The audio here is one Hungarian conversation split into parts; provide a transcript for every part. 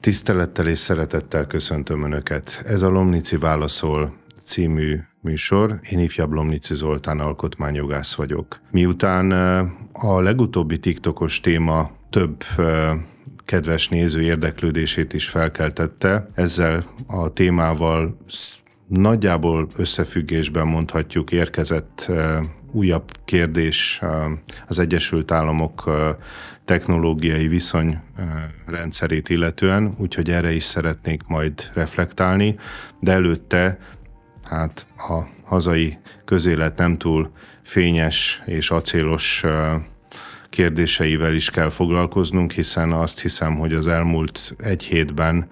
Tisztelettel és szeretettel köszöntöm Önöket. Ez a Lomnici Válaszol című műsor. Én ifjabb Lomnici Zoltán alkotmányjogász vagyok. Miután eh, a legutóbbi TikTokos téma több eh, kedves néző érdeklődését is felkeltette, ezzel a témával nagyjából összefüggésben mondhatjuk érkezett eh, újabb kérdés az Egyesült Államok technológiai viszony rendszerét illetően, úgyhogy erre is szeretnék majd reflektálni, de előtte hát a hazai közélet nem túl fényes és acélos kérdéseivel is kell foglalkoznunk, hiszen azt hiszem, hogy az elmúlt egy hétben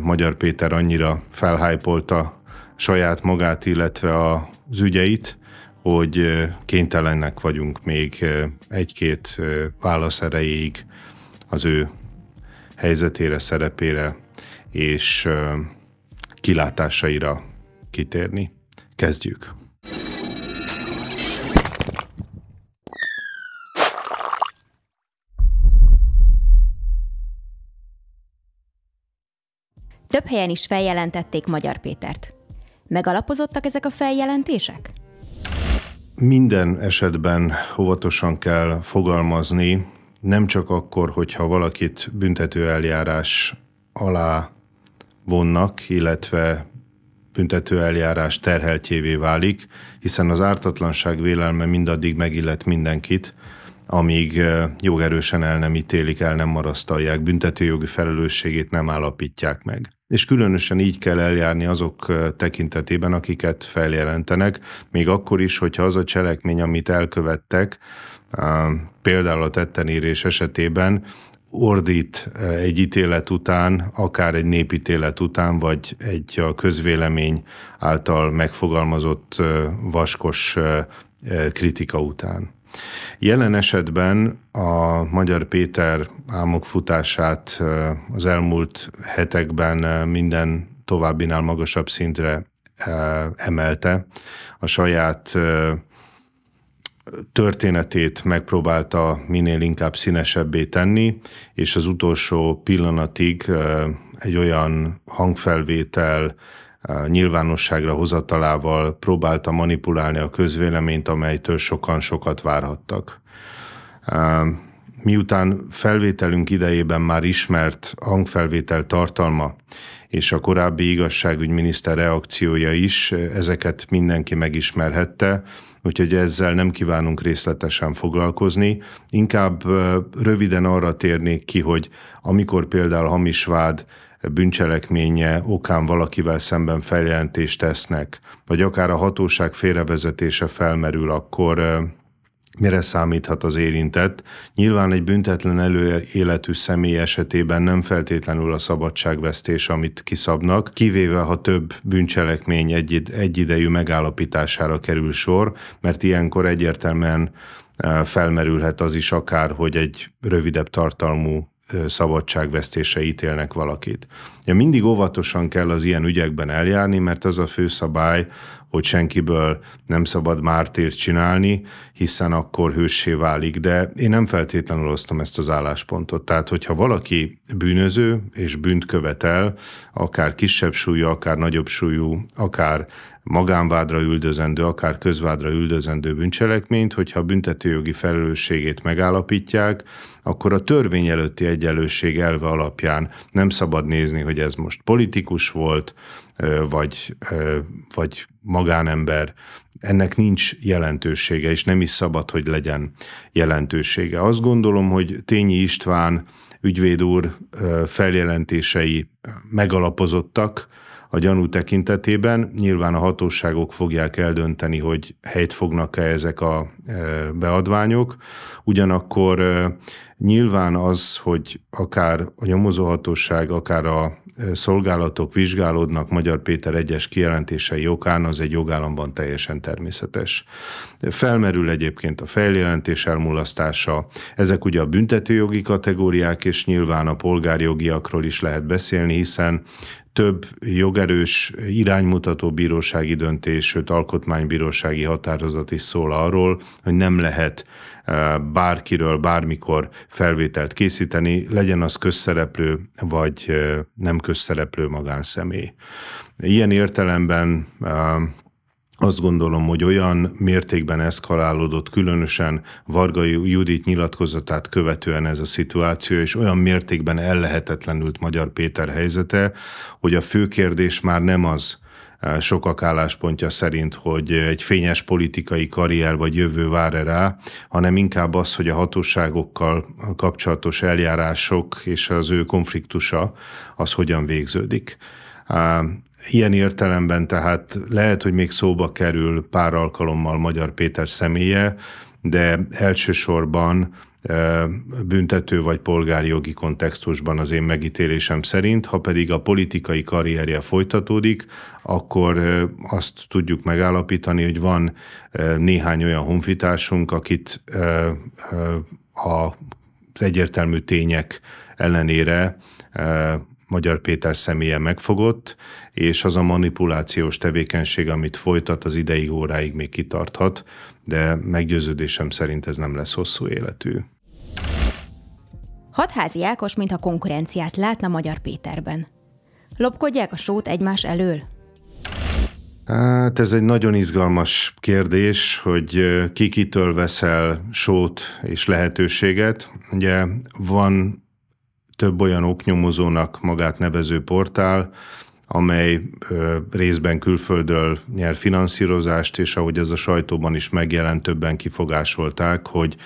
Magyar Péter annyira felhájpolta saját magát, illetve az ügyeit, hogy kénytelenek vagyunk még egy-két válasz erejéig az ő helyzetére, szerepére és kilátásaira kitérni. Kezdjük! Több helyen is feljelentették Magyar Pétert. Megalapozottak ezek a feljelentések? minden esetben óvatosan kell fogalmazni, nem csak akkor, hogyha valakit büntető eljárás alá vonnak, illetve büntető eljárás terheltjévé válik, hiszen az ártatlanság vélelme mindaddig megillet mindenkit, amíg jogerősen el nem ítélik, el nem marasztalják, büntetőjogi felelősségét nem állapítják meg és különösen így kell eljárni azok tekintetében, akiket feljelentenek, még akkor is, hogyha az a cselekmény, amit elkövettek, például a tettenérés esetében ordít egy ítélet után, akár egy népítélet után, vagy egy a közvélemény által megfogalmazott vaskos kritika után. Jelen esetben a Magyar Péter álmokfutását futását az elmúlt hetekben minden továbbinál magasabb szintre emelte. A saját történetét megpróbálta minél inkább színesebbé tenni, és az utolsó pillanatig egy olyan hangfelvétel, nyilvánosságra hozatalával próbálta manipulálni a közvéleményt, amelytől sokan sokat várhattak. Miután felvételünk idejében már ismert hangfelvétel tartalma és a korábbi igazságügyminiszter reakciója is ezeket mindenki megismerhette, úgyhogy ezzel nem kívánunk részletesen foglalkozni. Inkább röviden arra térnék ki, hogy amikor például hamis vád bűncselekménye okán valakivel szemben feljelentést tesznek, vagy akár a hatóság félrevezetése felmerül, akkor mire számíthat az érintett. Nyilván egy büntetlen előéletű személy esetében nem feltétlenül a szabadságvesztés, amit kiszabnak, kivéve ha több bűncselekmény egyidejű megállapítására kerül sor, mert ilyenkor egyértelműen e, felmerülhet az is akár, hogy egy rövidebb tartalmú e, szabadságvesztése ítélnek valakit. Ja, mindig óvatosan kell az ilyen ügyekben eljárni, mert az a fő szabály, hogy senkiből nem szabad mártírt csinálni, hiszen akkor hőssé válik. De én nem feltétlenül osztom ezt az álláspontot. Tehát, hogyha valaki bűnöző és bűnt követel, akár kisebb súlyú, akár nagyobb súlyú, akár magánvádra üldözendő, akár közvádra üldözendő bűncselekményt, hogyha a büntetőjogi felelősségét megállapítják, akkor a törvény előtti egyenlőség elve alapján nem szabad nézni, hogy ez most politikus volt, vagy, vagy magánember, ennek nincs jelentősége, és nem is szabad, hogy legyen jelentősége. Azt gondolom, hogy Tényi István ügyvéd úr feljelentései megalapozottak, a gyanú tekintetében. Nyilván a hatóságok fogják eldönteni, hogy helyt fognak-e ezek a beadványok. Ugyanakkor nyilván az, hogy akár a nyomozóhatóság, akár a szolgálatok vizsgálódnak Magyar Péter egyes kijelentései okán, az egy jogállamban teljesen természetes. Felmerül egyébként a feljelentés elmulasztása, ezek ugye a büntetőjogi kategóriák, és nyilván a polgárjogiakról is lehet beszélni, hiszen több jogerős iránymutató bírósági döntés, sőt alkotmánybírósági határozat is szól arról, hogy nem lehet bárkiről bármikor felvételt készíteni, legyen az közszereplő vagy nem közszereplő magánszemély. Ilyen értelemben azt gondolom, hogy olyan mértékben eszkalálódott különösen Varga Judit nyilatkozatát követően ez a szituáció, és olyan mértékben ellehetetlenült Magyar Péter helyzete, hogy a fő kérdés már nem az, sokak álláspontja szerint, hogy egy fényes politikai karrier vagy jövő vár-e rá, hanem inkább az, hogy a hatóságokkal kapcsolatos eljárások és az ő konfliktusa az hogyan végződik. Ilyen értelemben tehát lehet, hogy még szóba kerül pár alkalommal Magyar Péter személye, de elsősorban büntető vagy polgári jogi kontextusban az én megítélésem szerint, ha pedig a politikai karrierje folytatódik, akkor azt tudjuk megállapítani, hogy van néhány olyan honfitársunk, akit az egyértelmű tények ellenére Magyar Péter személye megfogott, és az a manipulációs tevékenység, amit folytat, az ideig óráig még kitarthat, de meggyőződésem szerint ez nem lesz hosszú életű. Hatházi Ákos, mintha konkurenciát látna Magyar Péterben. Lopkodják a sót egymás elől? Hát ez egy nagyon izgalmas kérdés, hogy ki kitől veszel sót és lehetőséget. Ugye van több olyan oknyomozónak magát nevező portál, amely részben külföldről nyer finanszírozást, és ahogy ez a sajtóban is megjelent, többen kifogásolták, hogy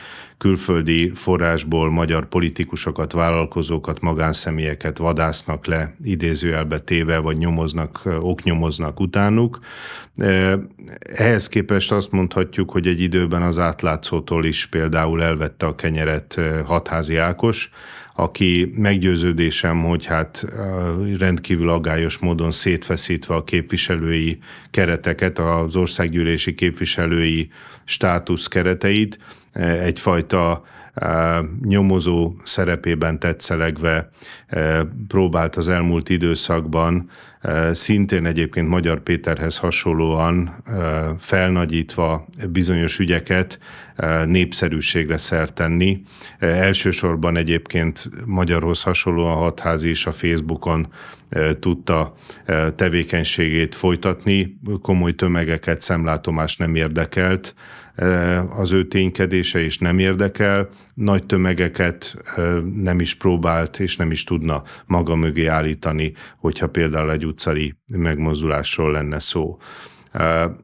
külföldi forrásból magyar politikusokat, vállalkozókat, magánszemélyeket vadásznak le idézőjelbe téve, vagy nyomoznak, oknyomoznak utánuk. Ehhez képest azt mondhatjuk, hogy egy időben az átlátszótól is például elvette a kenyeret hatházi Ákos, aki meggyőződésem, hogy hát rendkívül agályos módon szétfeszítve a képviselői kereteket, az országgyűlési képviselői státusz kereteit, egyfajta nyomozó szerepében tetszelegve próbált az elmúlt időszakban, szintén egyébként Magyar Péterhez hasonlóan felnagyítva bizonyos ügyeket népszerűségre szert tenni. Elsősorban egyébként Magyarhoz hasonlóan Hatházi is a Facebookon tudta tevékenységét folytatni, komoly tömegeket szemlátomás nem érdekelt, az ő ténykedése, és nem érdekel, nagy tömegeket nem is próbált, és nem is tudna maga mögé állítani, hogyha például egy utcai megmozdulásról lenne szó.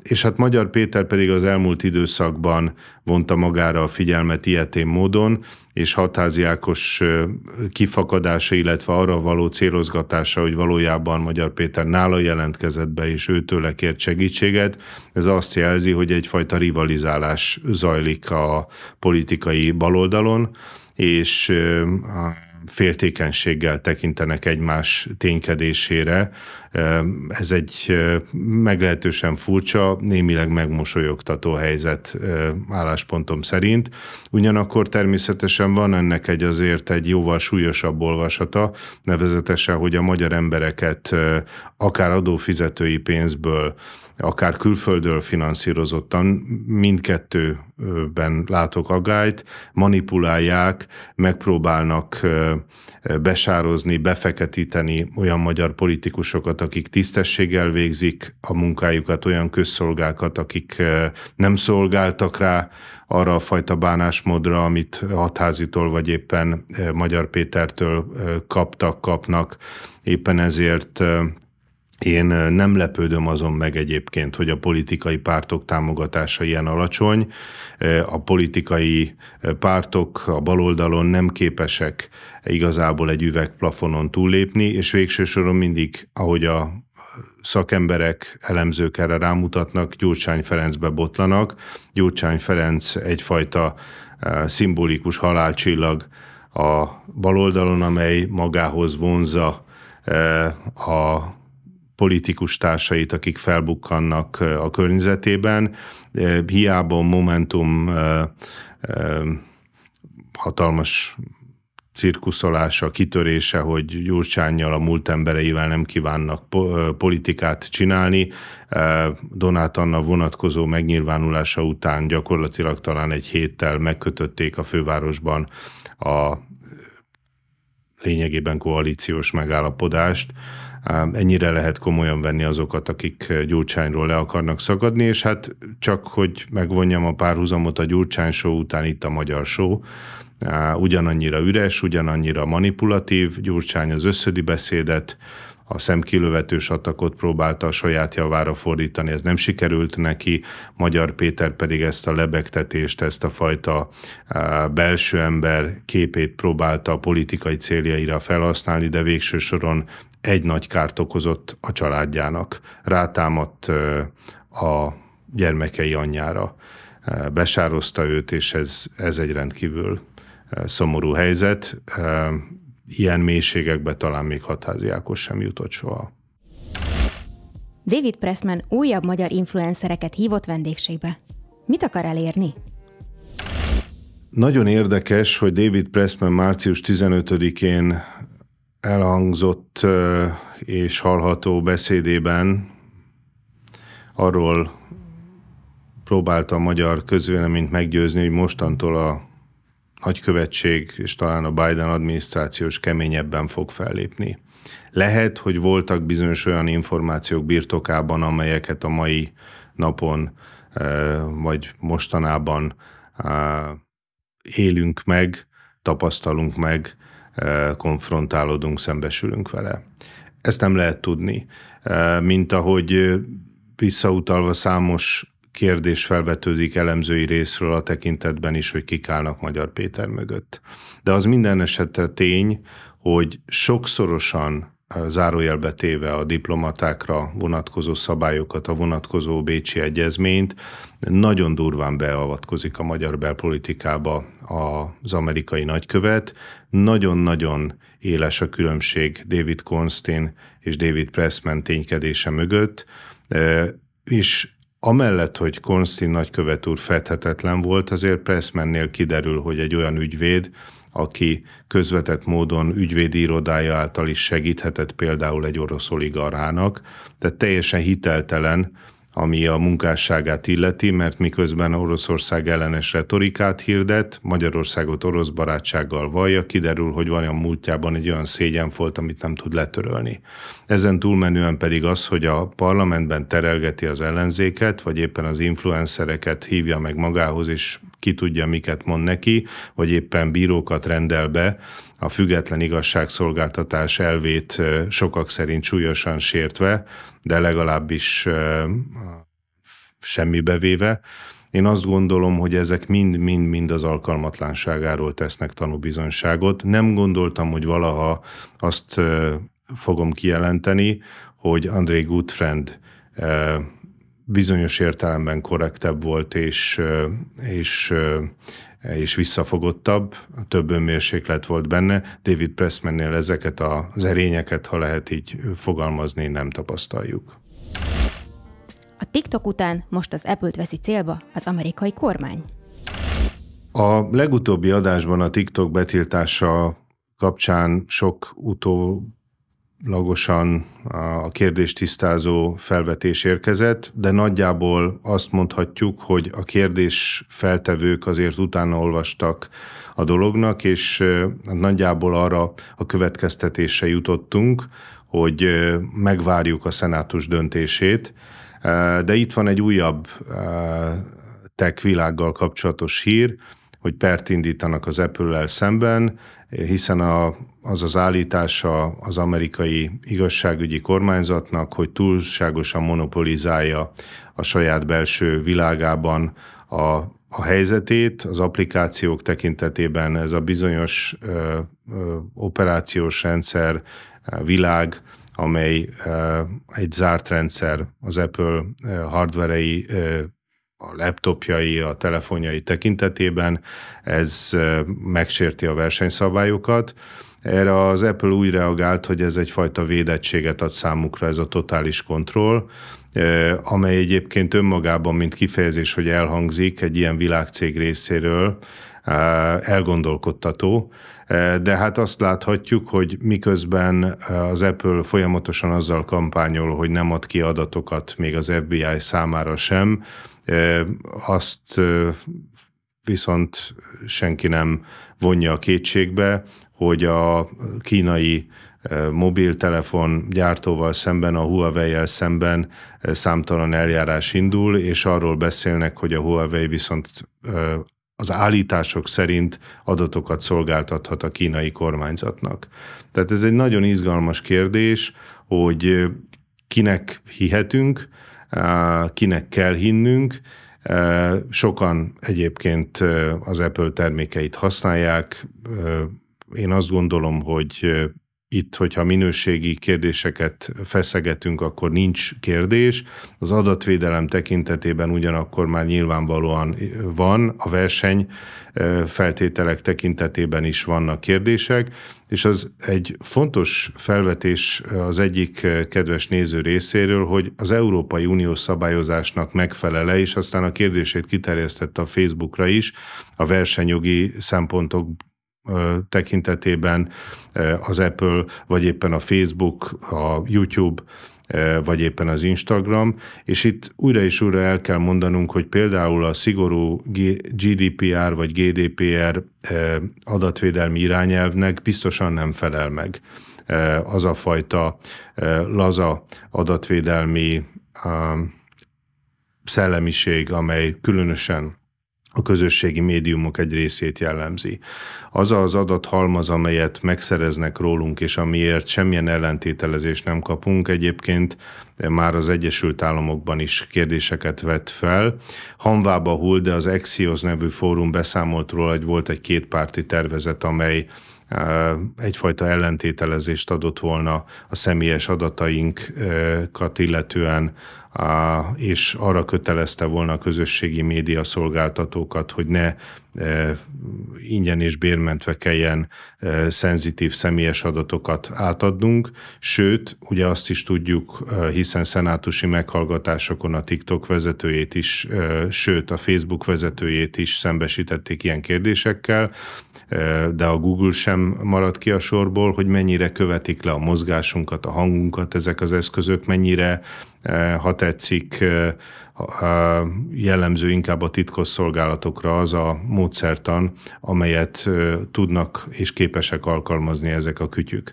És hát Magyar Péter pedig az elmúlt időszakban vonta magára a figyelmet ilyetén módon, és hatházi Ákos kifakadása, illetve arra való célozgatása, hogy valójában Magyar Péter nála jelentkezett be, és őtőle kért segítséget, ez azt jelzi, hogy egyfajta rivalizálás zajlik a politikai baloldalon, és féltékenységgel tekintenek egymás ténykedésére. Ez egy meglehetősen furcsa, némileg megmosolyogtató helyzet álláspontom szerint. Ugyanakkor természetesen van ennek egy azért egy jóval súlyosabb olvasata, nevezetesen, hogy a magyar embereket akár adófizetői pénzből, akár külföldről finanszírozottan mindkettő ben látok agályt, manipulálják, megpróbálnak besározni, befeketíteni olyan magyar politikusokat, akik tisztességgel végzik a munkájukat, olyan közszolgákat, akik nem szolgáltak rá arra a fajta bánásmódra, amit Hatházitól vagy éppen Magyar Pétertől kaptak, kapnak. Éppen ezért én nem lepődöm azon meg egyébként, hogy a politikai pártok támogatása ilyen alacsony. A politikai pártok a baloldalon nem képesek igazából egy üvegplafonon túllépni, és végső soron mindig, ahogy a szakemberek, elemzők erre rámutatnak, Gyurcsány Ferencbe botlanak. Gyurcsány Ferenc egyfajta szimbolikus halálcsillag a baloldalon, amely magához vonza a politikus társait, akik felbukkannak a környezetében. Hiába Momentum hatalmas cirkuszolása, kitörése, hogy Gyurcsánnyal a múlt embereivel nem kívánnak politikát csinálni. Donát Anna vonatkozó megnyilvánulása után gyakorlatilag talán egy héttel megkötötték a fővárosban a lényegében koalíciós megállapodást ennyire lehet komolyan venni azokat, akik Gyurcsányról le akarnak szakadni, és hát csak, hogy megvonjam a párhuzamot a Gyurcsány show után itt a magyar show, ugyanannyira üres, ugyanannyira manipulatív, Gyurcsány az összödi beszédet, a szemkilövetős atakot próbálta a saját javára fordítani, ez nem sikerült neki, Magyar Péter pedig ezt a lebegtetést, ezt a fajta belső ember képét próbálta a politikai céljaira felhasználni, de végső soron egy nagy kárt okozott a családjának. Rátámadt a gyermekei anyjára, besározta őt, és ez, ez egy rendkívül szomorú helyzet. Ilyen mélységekbe talán még Hatázi Ákos sem jutott soha. David Pressman újabb magyar influencereket hívott vendégségbe. Mit akar elérni? Nagyon érdekes, hogy David Pressman március 15-én elhangzott és hallható beszédében arról próbálta a magyar közvéleményt meggyőzni, hogy mostantól a nagykövetség és talán a Biden adminisztrációs keményebben fog fellépni. Lehet, hogy voltak bizonyos olyan információk birtokában, amelyeket a mai napon vagy mostanában élünk meg, tapasztalunk meg, Eh, konfrontálódunk, szembesülünk vele. Ezt nem lehet tudni. Eh, mint ahogy eh, visszautalva számos kérdés felvetődik elemzői részről a tekintetben is, hogy kik állnak Magyar Péter mögött. De az minden esetre tény, hogy sokszorosan zárójelbe téve a diplomatákra vonatkozó szabályokat, a vonatkozó Bécsi Egyezményt, nagyon durván beavatkozik a magyar belpolitikába az amerikai nagykövet. Nagyon-nagyon éles a különbség David Kornstein és David Pressman ténykedése mögött, e, és amellett, hogy Konstin nagykövet úr fethetetlen volt, azért Pressmannél kiderül, hogy egy olyan ügyvéd, aki közvetett módon ügyvédi irodája által is segíthetett például egy orosz oligarchának, tehát teljesen hiteltelen ami a munkásságát illeti, mert miközben Oroszország ellenes retorikát hirdet, Magyarországot orosz barátsággal vallja, kiderül, hogy van a múltjában egy olyan szégyen volt, amit nem tud letörölni. Ezen túlmenően pedig az, hogy a parlamentben terelgeti az ellenzéket, vagy éppen az influencereket hívja meg magához, és ki tudja, miket mond neki, vagy éppen bírókat rendel be, a független igazságszolgáltatás elvét sokak szerint súlyosan sértve, de legalábbis semmibe véve. Én azt gondolom, hogy ezek mind-mind-mind az alkalmatlanságáról tesznek tanúbizonyságot. Nem gondoltam, hogy valaha azt fogom kijelenteni, hogy André Goodfriend bizonyos értelemben korrektebb volt, és, és és visszafogottabb, több önmérséklet volt benne. David Pressmannél ezeket az erényeket, ha lehet így fogalmazni, nem tapasztaljuk. A TikTok után most az apple veszi célba az amerikai kormány. A legutóbbi adásban a TikTok betiltása kapcsán sok utó lagosan a kérdés tisztázó felvetés érkezett, de nagyjából azt mondhatjuk, hogy a kérdés feltevők azért utána olvastak a dolognak, és hát nagyjából arra a következtetése jutottunk, hogy megvárjuk a szenátus döntését, de itt van egy újabb tech világgal kapcsolatos hír, hogy pert indítanak az Apple-lel szemben, hiszen a, az az állítása az amerikai igazságügyi kormányzatnak, hogy túlságosan monopolizálja a saját belső világában a, a helyzetét, az applikációk tekintetében ez a bizonyos ö, ö, operációs rendszer, világ, amely egy zárt rendszer, az Apple hardverei a laptopjai, a telefonjai tekintetében, ez megsérti a versenyszabályokat. Erre az Apple úgy reagált, hogy ez egyfajta védettséget ad számukra, ez a totális kontroll, amely egyébként önmagában, mint kifejezés, hogy elhangzik egy ilyen világcég részéről, Eh, elgondolkodtató, eh, de hát azt láthatjuk, hogy miközben eh, az Apple folyamatosan azzal kampányol, hogy nem ad ki adatokat még az FBI számára sem, azt viszont senki nem vonja a kétségbe, hogy a kínai mobiltelefon gyártóval szemben, a Huawei-el szemben számtalan eljárás indul, és arról beszélnek, hogy a Huawei viszont az állítások szerint adatokat szolgáltathat a kínai kormányzatnak. Tehát ez egy nagyon izgalmas kérdés, hogy kinek hihetünk, kinek kell hinnünk. Sokan egyébként az Apple termékeit használják. Én azt gondolom, hogy itt, hogyha minőségi kérdéseket feszegetünk, akkor nincs kérdés. Az adatvédelem tekintetében ugyanakkor már nyilvánvalóan eh, van, a verseny eh, feltételek tekintetében is vannak kérdések, és az egy fontos felvetés az egyik eh, kedves néző részéről, hogy az Európai Unió szabályozásnak megfelele, és aztán a kérdését kiterjesztette a Facebookra is, a versenyjogi szempontok tekintetében az Apple, vagy éppen a Facebook, a YouTube, vagy éppen az Instagram, és itt újra és újra el kell mondanunk, hogy például a szigorú GDPR vagy GDPR adatvédelmi irányelvnek biztosan nem felel meg az a fajta laza adatvédelmi szellemiség, amely különösen a közösségi médiumok egy részét jellemzi. Az az adathalmaz, amelyet megszereznek rólunk, és amiért semmilyen ellentételezést nem kapunk, egyébként már az Egyesült Államokban is kérdéseket vett fel. Hanvába hull, de az Axios nevű fórum beszámolt róla, hogy volt egy kétpárti tervezet, amely e, egyfajta ellentételezést adott volna a személyes adatainkat illetően és arra kötelezte volna a közösségi média szolgáltatókat, hogy ne e, ingyen és bérmentve kelljen e, szenzitív személyes adatokat átadnunk, sőt, ugye azt is tudjuk, e, hiszen szenátusi meghallgatásokon a TikTok vezetőjét is, sőt, a Facebook vezetőjét is szembesítették ilyen kérdésekkel, de a Google sem maradt ki a sorból, hogy mennyire követik le a mozgásunkat, a hangunkat ezek az eszközök, mennyire Eh, ha tetszik, eh, jellemző inkább a titkos szolgálatokra az a módszertan, amelyet eh, tudnak és képesek alkalmazni ezek a kütyük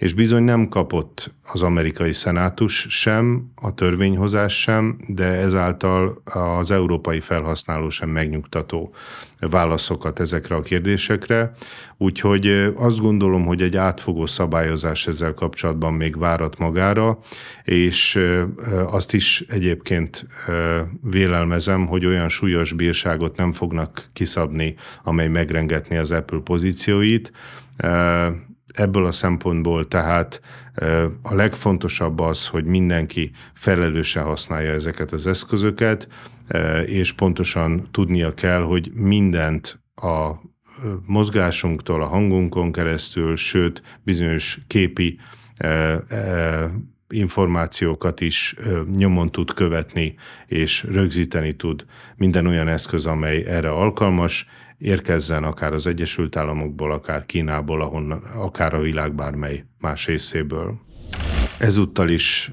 és bizony nem kapott az amerikai szenátus sem, a törvényhozás sem, de ezáltal az európai felhasználó sem megnyugtató válaszokat ezekre a kérdésekre. Úgyhogy azt gondolom, hogy egy átfogó szabályozás ezzel kapcsolatban még várat magára, és azt is egyébként vélelmezem, hogy olyan súlyos bírságot nem fognak kiszabni, amely megrengetni az Apple pozícióit ebből a szempontból tehát a legfontosabb az, hogy mindenki felelősen használja ezeket az eszközöket, és pontosan tudnia kell, hogy mindent a mozgásunktól, a hangunkon keresztül, sőt bizonyos képi információkat is nyomon tud követni és rögzíteni tud minden olyan eszköz, amely erre alkalmas, érkezzen akár az Egyesült Államokból, akár Kínából, ahonnan, akár a világ bármely más részéből. Ezúttal is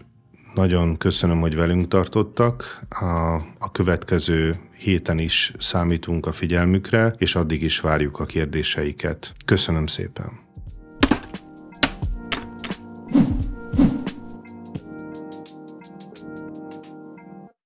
nagyon köszönöm, hogy velünk tartottak. A, a következő héten is számítunk a figyelmükre, és addig is várjuk a kérdéseiket. Köszönöm szépen!